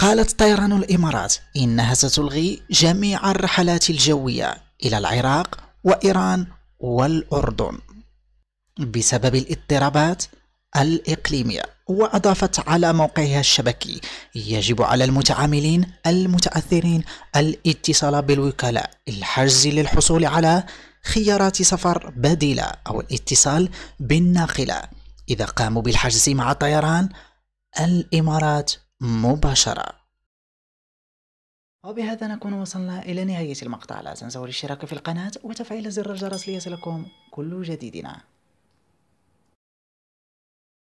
قالت طيران الإمارات إنها ستلغي جميع الرحلات الجوية إلى العراق وإيران والأردن بسبب الاضطرابات الإقليمية وأضافت على موقعها الشبكي يجب على المتعاملين المتأثرين الاتصال بالوكلاء الحجز للحصول على خيارات سفر بديلة أو الاتصال بالناقلة إذا قاموا بالحجز مع طيران الإمارات مباشرة وبهذا نكون وصلنا إلى نهاية المقطع لا تنسوا الاشتراك في القناة وتفعيل زر الجرس ليصلكم كل جديدنا